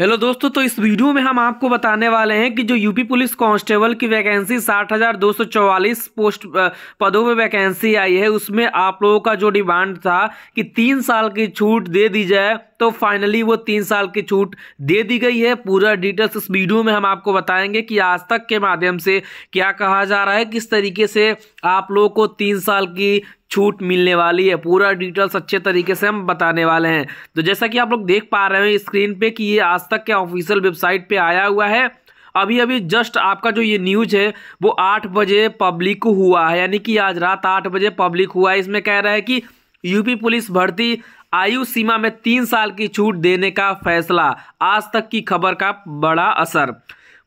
hello दोस्तों तो इस वीडियो में हम आपको बताने वाले हैं कि जो यूपी पुलिस कांस्टेबल की वैकेंसी 60,244 पोस्ट पदों में वैकेंसी आई है उसमें आप लोगों का जो डिमांड था कि तीन साल की छूट दे दी जाए तो फाइनली वो तीन साल की छूट दे दी गई है पूरा डिटेल्स इस वीडियो में हम आपको बताएंगे कि आज तक के माध्यम से क्या कहा जा रहा है किस तरीके से आप लोगों को तीन साल की छूट मिलने वाली है पूरा डिटेल्स अच्छे तरीके से हम बताने वाले हैं तो जैसा कि आप लोग देख पा रहे हैं स्क्रीन पे कि ये आज तक के ऑफिशियल वेबसाइट पे आया हुआ है अभी अभी जस्ट आपका जो ये न्यूज है वो आठ बजे पब्लिक हुआ है यानी कि आज रात आठ बजे पब्लिक हुआ है इसमें कह रहा है कि यूपी पुलिस भर्ती आयु सीमा में तीन साल की छूट देने का फैसला आज तक की खबर का बड़ा असर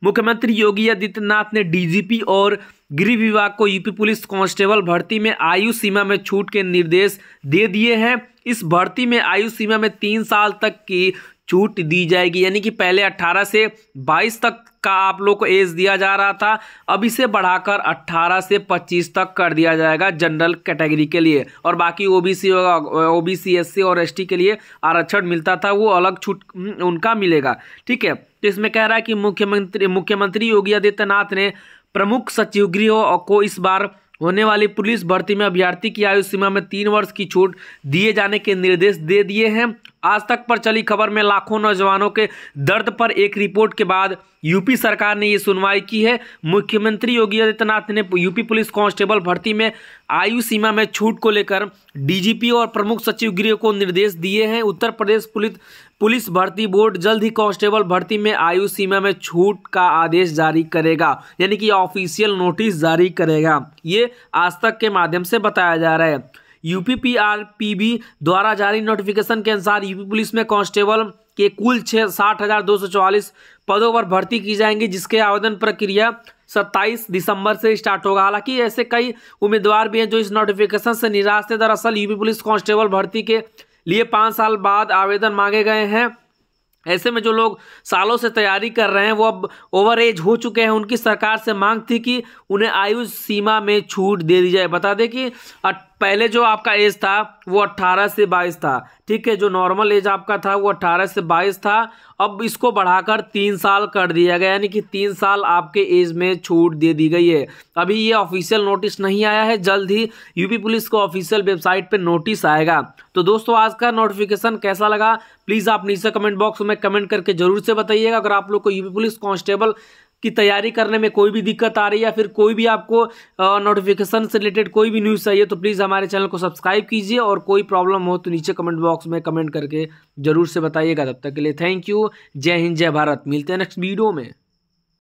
मुख्यमंत्री योगी आदित्यनाथ ने डीजीपी और गृह विभाग को यूपी पुलिस कांस्टेबल भर्ती में आयु सीमा में छूट के निर्देश दे दिए हैं इस भर्ती में आयु सीमा में तीन साल तक की छूट दी जाएगी यानी कि पहले 18 से 22 तक का आप लोग को एज दिया जा रहा था अब इसे बढ़ाकर 18 से 25 तक कर दिया जाएगा जनरल कैटेगरी के लिए और बाकी ओबीसी एस सी और एसटी के लिए आरक्षण मिलता था वो अलग छूट उनका मिलेगा ठीक है तो इसमें कह रहा है कि मुख्यमंत्री मुख्यमंत्री योगी आदित्यनाथ ने प्रमुख सचिव गृह को इस बार होने वाली पुलिस भर्ती में अभ्यर्थी की आयु सीमा में तीन वर्ष की छूट दिए जाने के निर्देश दे दिए हैं आज तक पर चली खबर में लाखों नौजवानों के दर्द पर एक रिपोर्ट के बाद यूपी सरकार ने ये सुनवाई की है मुख्यमंत्री योगी आदित्यनाथ ने यूपी पुलिस कांस्टेबल भर्ती में आयु सीमा में छूट को लेकर डीजीपी और प्रमुख सचिव गृह को निर्देश दिए हैं उत्तर प्रदेश पुलिस पुलिस भर्ती बोर्ड जल्द ही कांस्टेबल भर्ती में आयु सीमा में छूट का आदेश जारी करेगा यानी कि ऑफिशियल नोटिस जारी करेगा ये आज तक के माध्यम से बताया जा रहा है यूपी द्वारा जारी नोटिफिकेशन के अनुसार यूपी पुलिस में कांस्टेबल के कुल छः साठ हज़ार दो सौ चौवालीस पदों पर भर्ती की जाएंगी जिसके आवेदन प्रक्रिया 27 दिसंबर से स्टार्ट होगा हालांकि ऐसे कई उम्मीदवार भी हैं जो इस नोटिफिकेशन से निराश थे दरअसल यूपी पुलिस कांस्टेबल भर्ती के लिए पाँच साल बाद आवेदन मांगे गए हैं ऐसे में जो लोग सालों से तैयारी कर रहे हैं वो अब ओवर एज हो चुके हैं उनकी सरकार से मांग थी कि उन्हें आयु सीमा में छूट दे दी जाए बता दें कि पहले जो आपका एज था वो 18 से 22 था ठीक है जो नॉर्मल एज आपका था वो 18 से 22 था अब इसको बढ़ाकर तीन साल कर दिया गया यानी कि तीन साल आपके एज में छूट दे दी गई है अभी ये ऑफिशियल नोटिस नहीं आया है जल्द ही यूपी पुलिस को ऑफिशियल वेबसाइट पे नोटिस आएगा तो दोस्तों आज का नोटिफिकेशन कैसा लगा प्लीज़ आप नीचे कमेंट बॉक्स में कमेंट करके जरूर से बताइएगा अगर आप लोग को यूपी पुलिस कॉन्स्टेबल की तैयारी करने में कोई भी दिक्कत आ रही है या फिर कोई भी आपको नोटिफिकेशन से रिलेटेड कोई भी न्यूज़ चाहिए तो प्लीज़ हमारे चैनल को सब्सक्राइब कीजिए और कोई प्रॉब्लम हो तो नीचे कमेंट बॉक्स में कमेंट करके ज़रूर से बताइएगा तब तक के लिए थैंक यू जय हिंद जय भारत मिलते हैं नेक्स्ट वीडियो में